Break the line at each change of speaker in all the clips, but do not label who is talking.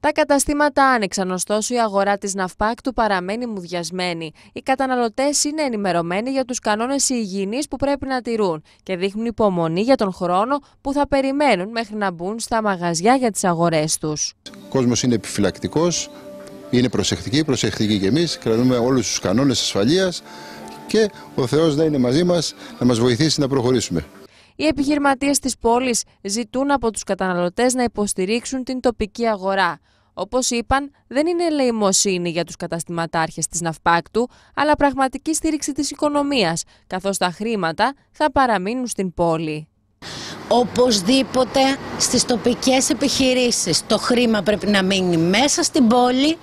Τα καταστήματα άνοιξαν, ωστόσο η αγορά της ναυπάκτου παραμένει μουδιασμένη. Οι καταναλωτές είναι ενημερωμένοι για τους κανόνες υγιεινής που πρέπει να τηρούν και δείχνουν υπομονή για τον χρόνο που θα περιμένουν μέχρι να μπουν στα μαγαζιά για τις αγορές τους.
Ο κόσμος είναι επιφυλακτικός, είναι προσεκτική, προσεκτική και εμείς, κρατούμε όλους τους κανόνες ασφαλείας και ο Θεός να είναι μαζί μας, να μας βοηθήσει να προχωρήσουμε.
Οι επιχειρηματίες της πόλης ζητούν από τους καταναλωτές να υποστηρίξουν την τοπική αγορά. Όπως είπαν, δεν είναι ελεημοσύνη για τους καταστηματάρχες της Ναυπάκτου, αλλά πραγματική στήριξη της οικονομίας, καθώς τα χρήματα θα παραμείνουν στην πόλη.
Οπωσδήποτε στις τοπικές επιχειρήσεις το χρήμα πρέπει να μείνει μέσα στην πόλη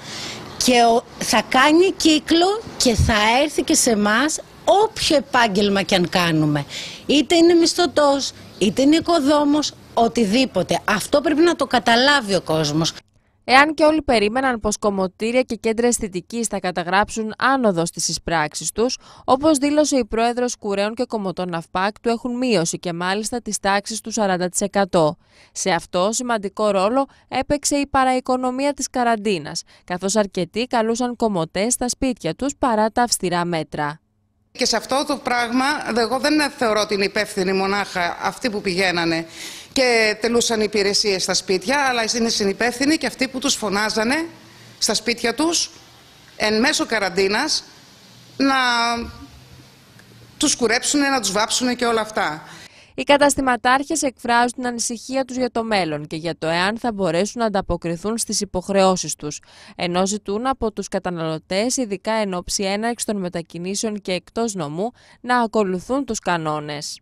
και θα κάνει κύκλο και θα έρθει και σε μας όποιο επάγγελμα και αν κάνουμε. Είτε είναι μισθωτός,
είτε είναι οικοδόμος, οτιδήποτε. Αυτό πρέπει να το καταλάβει ο κόσμος. Εάν και όλοι περίμεναν πως κομμωτήρια και κέντρα αισθητικής θα καταγράψουν άνοδο στις εισπράξεις τους, όπως δήλωσε η πρόεδρος Κουρέων και Κομωτών ΑΦΠΑΚ, του έχουν μείωση και μάλιστα τι τάξει του 40%. Σε αυτό σημαντικό ρόλο έπαιξε η παραοικονομία της καραντίνας, καθώς αρκετοί καλούσαν κομμωτές στα σπίτια τους παρά τα αυστηρά μέτρα.
Και σε αυτό το πράγμα, εγώ δεν θεωρώ ότι είναι μονάχα αυτοί που πηγαίνανε και τελούσαν υπηρεσίες στα σπίτια, αλλά είναι συνυπεύθυνοι και αυτοί που τους φωνάζανε στα σπίτια τους εν μέσω καραντίνας
να τους κουρέψουν, να τους βάψουν και όλα αυτά. Οι καταστηματάρχες εκφράζουν την ανησυχία τους για το μέλλον και για το εάν θα μπορέσουν να ανταποκριθούν στις υποχρεώσεις τους, ενώ ζητούν από τους καταναλωτές, ειδικά εν ώψη έναρξης των μετακινήσεων και εκτός νομού, να ακολουθούν τους κανόνες.